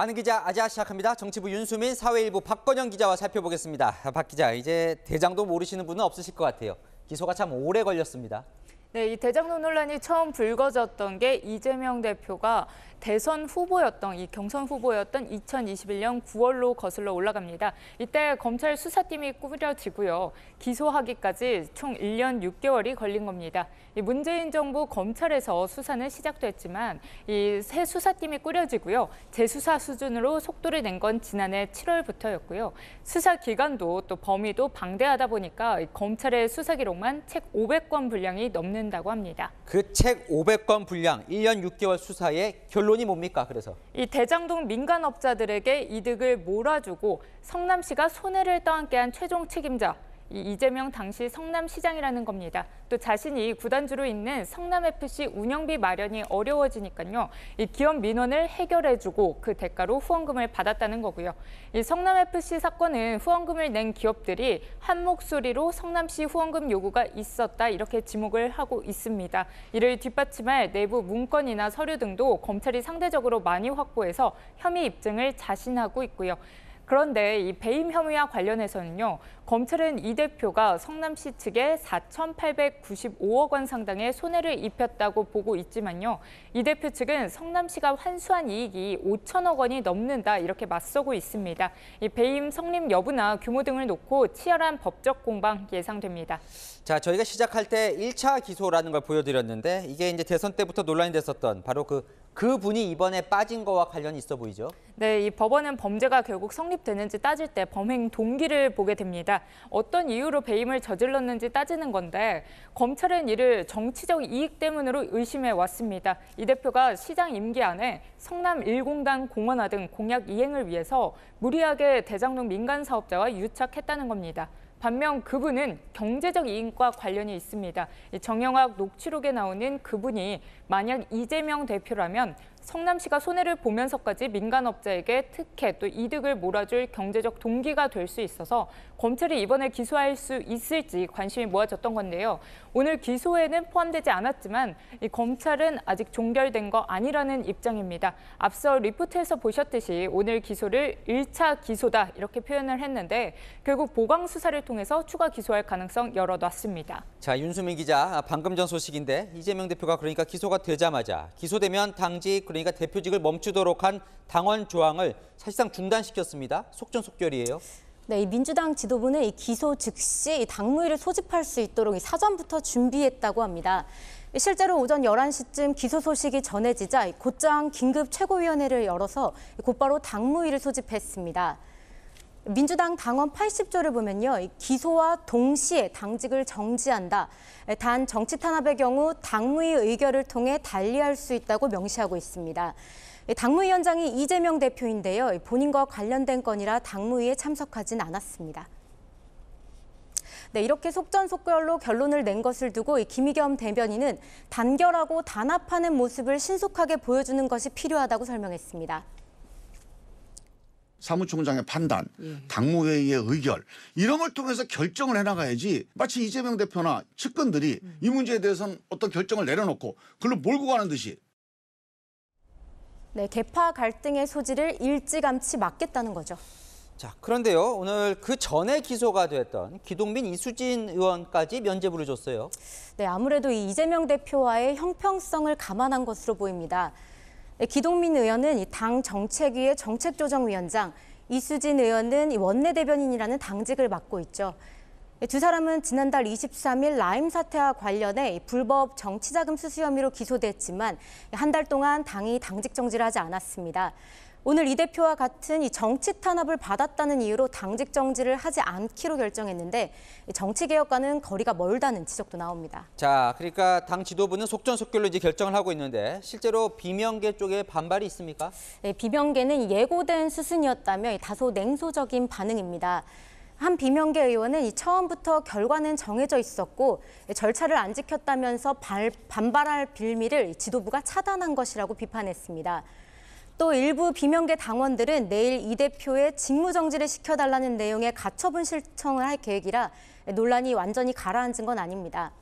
아는 기자 아자 시작합니다. 정치부 윤수민, 사회일보 박건영 기자와 살펴보겠습니다. 박 기자, 이제 대장도 모르시는 분은 없으실 것 같아요. 기소가 참 오래 걸렸습니다. 네, 이 대장동 논란이 처음 불거졌던 게 이재명 대표가 대선 후보였던 이 경선 후보였던 2021년 9월로 거슬러 올라갑니다. 이때 검찰 수사팀이 꾸려지고요. 기소하기까지 총 1년 6개월이 걸린 겁니다. 이 문재인 정부 검찰에서 수사는 시작됐지만 이 새 수사팀이 꾸려지고요. 재수사 수준으로 속도를 낸 건 지난해 7월부터였고요. 수사 기간도 또 범위도 방대하다 보니까 검찰의 수사 기록만 책 500권 분량이 넘는 않는다고 합니다. 그 책 500권 분량 1년 6개월 수사의 결론이 뭡니까? 그래서 이 대장동 민간업자들에게 이득을 몰아주고 성남시가 손해를 떠안게 한 최종 책임자 이재명 당시 성남시장이라는 겁니다. 또 자신이 구단주로 있는 성남FC 운영비 마련이 어려워지니까요. 이 기업 민원을 해결해주고 그 대가로 후원금을 받았다는 거고요. 이 성남FC 사건은 후원금을 낸 기업들이 한 목소리로 성남시 후원금 요구가 있었다 이렇게 지목을 하고 있습니다. 이를 뒷받침할 내부 문건이나 서류 등도 검찰이 상대적으로 많이 확보해서 혐의 입증을 자신하고 있고요. 그런데 이 배임 혐의와 관련해서는요. 검찰은 이 대표가 성남시 측에 4,895억 원 상당의 손해를 입혔다고 보고 있지만요. 이 대표 측은 성남시가 환수한 이익이 5천억 원이 넘는다 이렇게 맞서고 있습니다. 이 배임 성립 여부나 규모 등을 놓고 치열한 법적 공방 예상됩니다. 자, 저희가 시작할 때 1차 기소라는 걸 보여드렸는데 이게 이제 대선 때부터 논란이 됐었던 바로 그그 분이 이번에 빠진 거와 관련이 있어 보이죠? 네, 이 법원은 범죄가 결국 성립되는지 따질 때 범행 동기를 보게 됩니다. 어떤 이유로 배임을 저질렀는지 따지는 건데 검찰은 이를 정치적 이익 때문으로 의심해 왔습니다. 이 대표가 시장 임기 안에 성남 1공단 공원화 등 공약 이행을 위해서 무리하게 대장동 민간 사업자와 유착했다는 겁니다. 반면 그분은 경제적 이익과 관련이 있습니다. 정영학 녹취록에 나오는 그분이 만약 이재명 대표라면 성남시가 손해를 보면서까지 민간업자에게 특혜 또 이득을 몰아줄 경제적 동기가 될 수 있어서 검찰이 이번에 기소할 수 있을지 관심이 모아졌던 건데요. 오늘 기소에는 포함되지 않았지만 검찰은 아직 종결된 거 아니라는 입장입니다. 앞서 리포트에서 보셨듯이 오늘 기소를 1차 기소다 이렇게 표현을 했는데 결국 보강 수사를 통해서 추가 기소할 가능성 열어놨습니다. 자 윤수민 기자 방금 전 소식인데 이재명 대표가 그러니까 기소가 되자마자 기소되면 당직 그러니까 그러니까 대표직을 멈추도록 한 당원 조항을 사실상 중단시켰습니다. 속전속결이에요. 네, 민주당 지도부는 이 기소 즉시 당무위를 소집할 수 있도록 사전부터 준비했다고 합니다. 실제로 오전 11시쯤 기소 소식이 전해지자 곧장 긴급 최고위원회를 열어서 곧바로 당무위를 소집했습니다. 민주당 당원 80조를 보면요. 기소와 동시에 당직을 정지한다. 단 정치 탄압의 경우 당무위 의결을 통해 달리할 수 있다고 명시하고 있습니다. 당무위원장이 이재명 대표인데요. 본인과 관련된 건이라 당무위에 참석하진 않았습니다. 네, 이렇게 속전속결로 결론을 낸 것을 두고 김희겸 대변인은 단결하고 단합하는 모습을 신속하게 보여주는 것이 필요하다고 설명했습니다. 사무총장의 판단, 예. 당무회의의 의결 이런 걸 통해서 결정을 해나가야지 마치 이재명 대표나 측근들이 음. 이 문제에 대해서는 어떤 결정을 내려놓고 그걸로 몰고 가는 듯이 네, 개파 갈등의 소지를 일찌감치 막겠다는 거죠. 자, 그런데요. 오늘 그 전에 기소가 됐던 기동민 이수진 의원까지 면제부를 줬어요. 네, 아무래도 이재명 대표와의 형평성을 감안한 것으로 보입니다. 예, 기동민 의원은 당 정책위의 정책조정위원장, 이수진 의원은 원내대변인이라는 당직을 맡고 있죠. 예, 두 사람은 지난달 23일 라임 사태와 관련해 불법 정치자금 수수 혐의로 기소됐지만 한 달 동안 당이 당직 정지를 하지 않았습니다. 오늘 이 대표와 같은 이 정치 탄압을 받았다는 이유로 당직 정지를 하지 않기로 결정했는데 정치 개혁과는 거리가 멀다는 지적도 나옵니다. 자, 그러니까 당 지도부는 속전속결로 이제 결정을 하고 있는데 실제로 비명계 쪽에 반발이 있습니까? 네, 비명계는 예고된 수순이었다며 다소 냉소적인 반응입니다. 한 비명계 의원은 이 처음부터 결과는 정해져 있었고 절차를 안 지켰다면서 발, 반발할 빌미를 지도부가 차단한 것이라고 비판했습니다. 또 일부 비명계 당원들은 내일 이 대표의 직무정지를 시켜달라는 내용의 가처분 신청을 할 계획이라 논란이 완전히 가라앉은 건 아닙니다.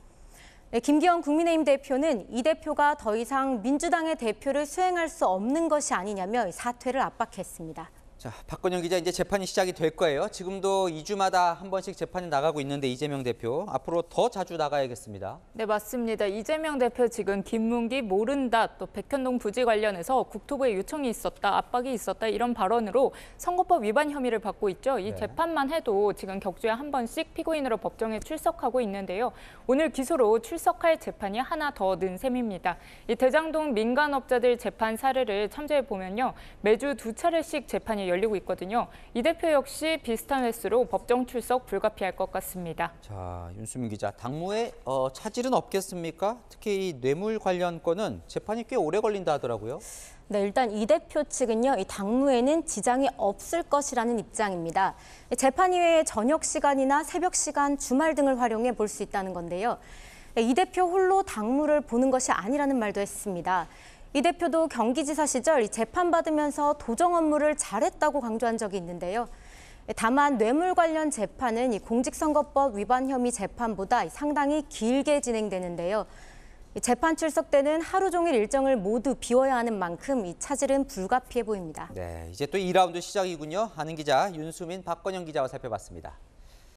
네, 김기현 국민의힘 대표는 이 대표가 더 이상 민주당의 대표를 수행할 수 없는 것이 아니냐며 사퇴를 압박했습니다. 자, 박건영 기자 이제 재판이 시작이 될 거예요. 지금도 2주마다 한 번씩 재판이 나가고 있는데 이재명 대표 앞으로 더 자주 나가야겠습니다. 네, 맞습니다. 이재명 대표 지금 김문기 모른다 또 백현동 부지 관련해서 국토부의 요청이 있었다 압박이 있었다 이런 발언으로 선거법 위반 혐의를 받고 있죠. 이 네. 재판만 해도 지금 격주에 한 번씩 피고인으로 법정에 출석하고 있는데요. 오늘 기소로 출석할 재판이 하나 더 는 셈입니다. 이 대장동 민간업자들 재판 사례를 참조해 보면요, 매주 두 차례씩 재판이 열리고 있거든요. 이 대표 역시 비슷한 횟수로 법정 출석 불가피할 것 같습니다. 자, 윤수민 기자, 당무에 어, 차질은 없겠습니까? 특히 이 뇌물 관련 건은 재판이 꽤 오래 걸린다 하더라고요. 네, 일단 이 대표 측은요, 이 당무에는 지장이 없을 것이라는 입장입니다. 재판 이외에 저녁 시간이나 새벽 시간, 주말 등을 활용해 볼 수 있다는 건데요. 네, 이 대표 홀로 당무를 보는 것이 아니라는 말도 했습니다. 이 대표도 경기지사 시절 재판받으면서 도정 업무를 잘했다고 강조한 적이 있는데요. 다만 뇌물 관련 재판은 공직선거법 위반 혐의 재판보다 상당히 길게 진행되는데요. 재판 출석 때는 하루 종일 일정을 모두 비워야 하는 만큼 이 차질은 불가피해 보입니다. 네, 이제 또 2라운드 시작이군요. 하는 기자 윤수민, 박건영 기자와 살펴봤습니다.